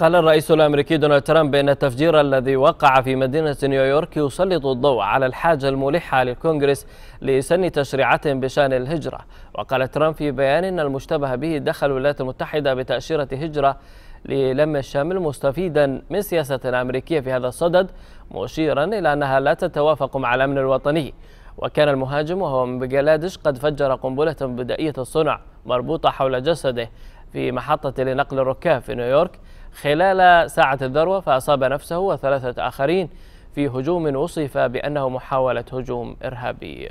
قال الرئيس الأمريكي دونالد ترامب ان التفجير الذي وقع في مدينة نيويورك يسلط الضوء على الحاجة الملحة للكونغرس لسن تشريعات بشأن الهجرة وقال ترامب في بيان أن المشتبه به دخل الولايات المتحدة بتأشيرة هجرة للم الشامل مستفيدا من سياسة أمريكية في هذا الصدد مشيرا إلى أنها لا تتوافق مع الأمن الوطني وكان المهاجم وهو من بنجلاديش قد فجر قنبلة بدائية الصنع مربوطة حول جسده في محطة لنقل الركاب في نيويورك خلال ساعة الذروة فأصاب نفسه وثلاثة آخرين في هجوم وصف بأنه محاولة هجوم إرهابي